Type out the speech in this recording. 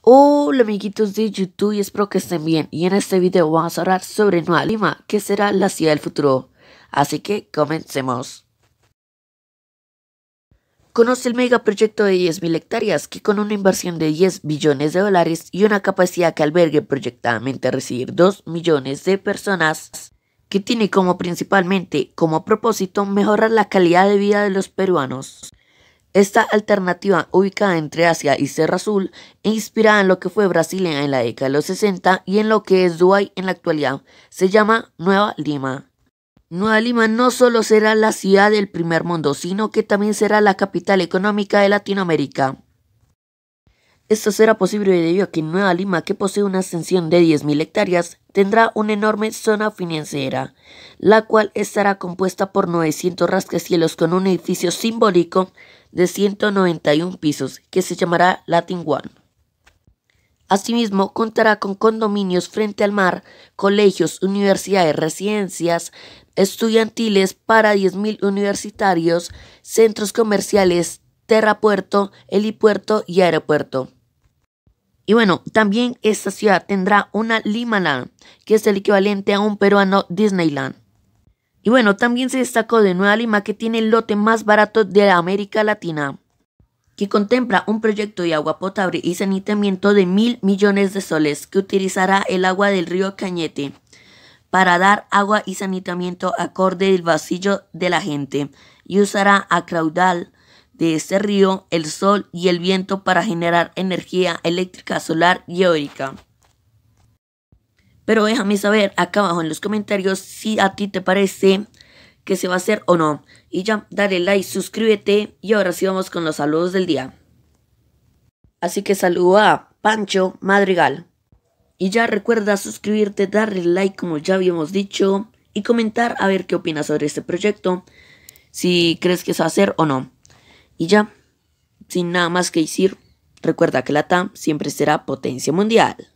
Hola amiguitos de YouTube espero que estén bien y en este video vamos a hablar sobre Nueva Lima, que será la ciudad del futuro. Así que comencemos. Conoce el megaproyecto de 10.000 hectáreas que con una inversión de 10 billones de dólares y una capacidad que albergue proyectadamente a recibir 2 millones de personas, que tiene como principalmente como propósito mejorar la calidad de vida de los peruanos esta alternativa, ubicada entre Asia y Serra Azul, e inspirada en lo que fue Brasil en la década de los 60 y en lo que es Dubái en la actualidad, se llama Nueva Lima. Nueva Lima no solo será la ciudad del primer mundo, sino que también será la capital económica de Latinoamérica. Esto será posible debido a que Nueva Lima, que posee una extensión de 10.000 hectáreas, tendrá una enorme zona financiera, la cual estará compuesta por 900 rascacielos con un edificio simbólico de 191 pisos que se llamará Latin One. Asimismo, contará con condominios frente al mar, colegios, universidades, residencias estudiantiles para 10.000 universitarios, centros comerciales, terrapuerto, helipuerto y aeropuerto. Y bueno, también esta ciudad tendrá una Limaland, que es el equivalente a un peruano Disneyland. Y bueno, también se destacó de Nueva Lima que tiene el lote más barato de América Latina, que contempla un proyecto de agua potable y sanitamiento de mil millones de soles que utilizará el agua del río Cañete para dar agua y saneamiento acorde al vasillo de la gente y usará a caudal de este río el sol y el viento para generar energía eléctrica solar y eólica. Pero déjame saber acá abajo en los comentarios si a ti te parece que se va a hacer o no. Y ya, dale like, suscríbete y ahora sí vamos con los saludos del día. Así que saludo a Pancho Madrigal. Y ya recuerda suscribirte, darle like como ya habíamos dicho y comentar a ver qué opinas sobre este proyecto, si crees que se va a hacer o no. Y ya, sin nada más que decir, recuerda que la TAM siempre será potencia mundial.